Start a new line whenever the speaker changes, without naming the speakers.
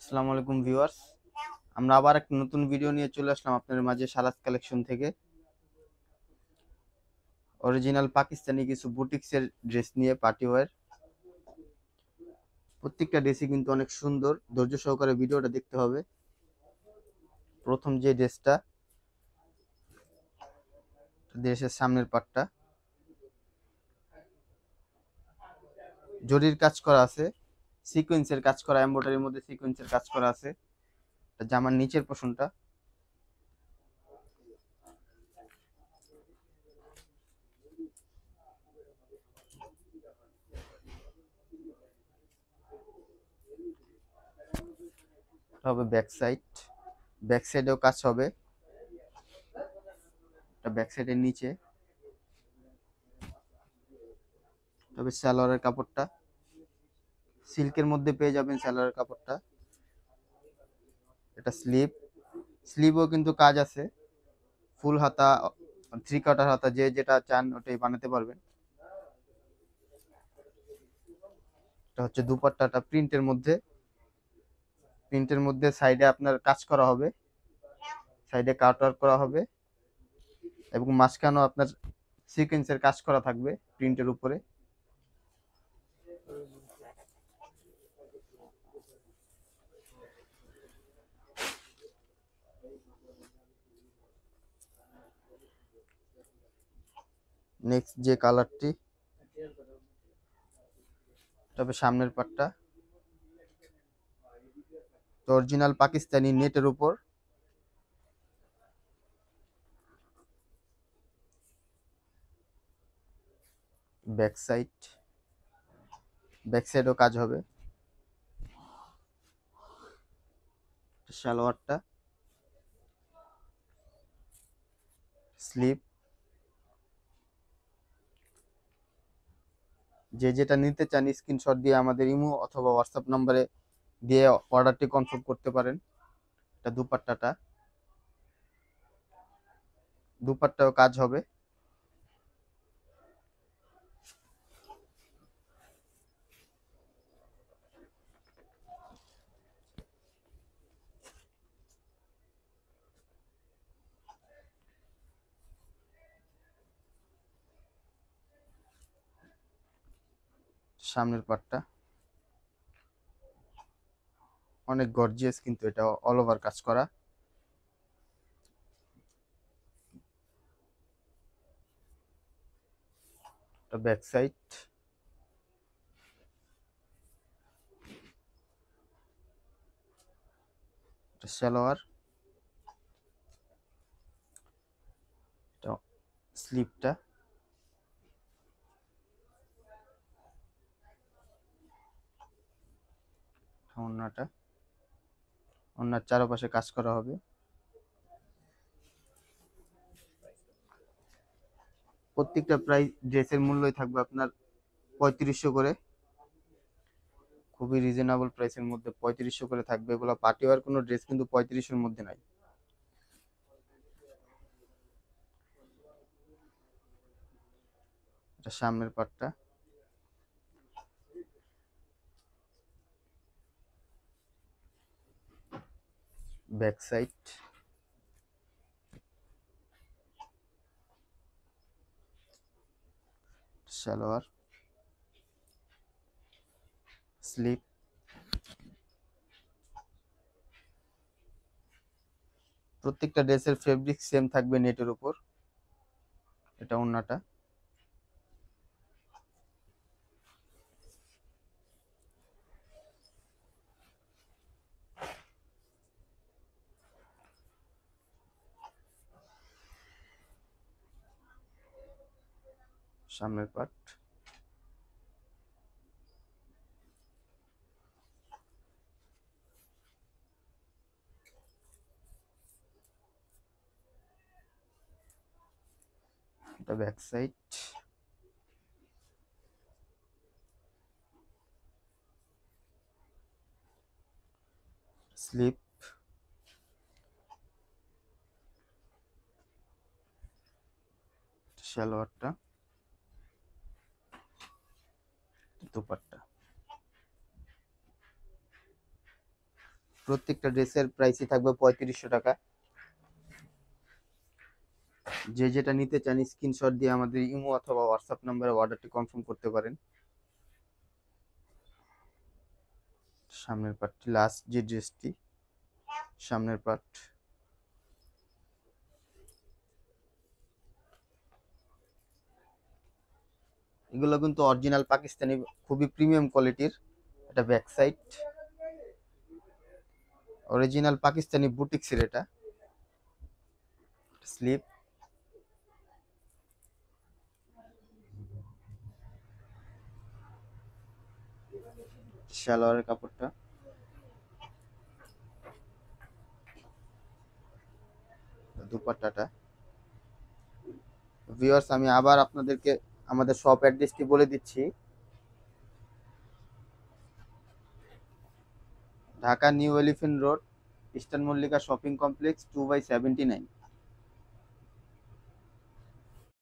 আসসালামু আলাইকুম ভিউয়ার্স আমরা আবার একটা নতুন ভিডিও নিয়ে চলে আসলাম আপনাদের মাঝে সারাজ কালেকশন থেকে অরিজিনাল পাকিস্তানি কিছু বুটিক্সের ড্রেস নিয়ে পার্টি ওয়ার প্রত্যেকটা ড্রেসই কিন্তু অনেক সুন্দর ধৈর্য সহকারে ভিডিওটা দেখতে হবে প্রথম যে ড্রেসটা ড্রেসের সামনের পার্টটা জরির কাজ করা আছে সিকোয়েন্সের কাজ করা এম্ব্রয়ডারির মধ্যে সিকোয়েন্সের কাজ করা আছে জামার নিচের পোশনটা হবে ব্যাক সাইড ব্যাক সাইডেও কাজ হবে ব্যাক সাইডের নিচে তবে স্যালোয়ারের কাপড়টা সিল্কের মধ্যে পেয়ে যাবেন স্যালার কাপড়টা এটা স্লিপ স্লিপও কিন্তু কাজ আছে ফুল হাতা থ্রি কাটার হাতা যে যেটা চান ওটাই বানাতে পারবেন এটা হচ্ছে দুপাট্টাটা প্রিন্টের মধ্যে প্রিন্টের মধ্যে সাইডে আপনার কাজ করা হবে সাইডে কাটওয়ার করা হবে এবং মাঝখানেও আপনার সিকোয়েন্সের কাজ করা থাকবে প্রিন্টের উপরে নেক্সট যে কালারটি তবে সামনের পাটটা তো অরিজিনাল পাকিস্তানি নেটের উপর ব্যাক সাইড ব্যাক সাইডও কাজ হবে সালোয়ারটা স্লিপ যে যেটা নিতে চান স্ক্রিনশট দিয়ে আমাদের ইমো অথবা হোয়াটসঅ্যাপ নাম্বারে দিয়ে অর্ডারটি কনফার্ম করতে পারেন এটা দুপাট্টাটা দুপাট্টাও কাজ হবে সামনের পার্টটা অনেক গর্জিয়াস কিন্তু এটা অল ওভার কাজ করা ব্যাক সাইড সালোয়ার স্লিপটা অন্যটা অন্যার চারপাশে কাজ করা হবে প্রত্যেকটা প্রাইস ড্রেসের মূল্যই থাকবে আপনার পঁয়ত্রিশশো করে খুবই রিজনেবল প্রাইসের মধ্যে পঁয়ত্রিশশো করে থাকবে এগুলো পার্টিওয়ার কোনো ড্রেস কিন্তু পঁয়ত্রিশের মধ্যে নাই এটা সামনের পার্টটা ব্যাক সাইড সালোয়ার স্লিপ প্রত্যেকটা ড্রেসের ফেব্রিক সেম থাকবে নেটের উপর এটা ওন্নাটা সামনের part the back side slip shallow water dupatta প্রত্যেকটা ড্রেসের প্রাইসই থাকবে পঁয়ত্রিশশো টাকা যে যেটা নিতে চান স্ক্রিনশট দিয়ে আমাদের ইমো অথবা হোয়াটসঅ্যাপ নাম্বারে অর্ডারটি কনফার্ম করতে পারেন সামনের পার্টটি লাস্ট যে ড্রেসটি সামনের পার্ট এগুলো কিন্তু অরিজিনাল পাকিস্তানি খুবই প্রিমিয়াম কোয়ালিটির এটা ব্যাক সাইড অরিজিনাল পাকিস্তানি বুটিক্সের এটা স্লিপ সালোয়ারের কাপড়টা দুপাট্টাটা ভিউয়ার্স আমি আবার আপনাদেরকে আমাদের শপ অ্যাড্রেসটি বলে দিচ্ছি Dhaka new elephant road eastern Mallika shopping complex two by seventy nine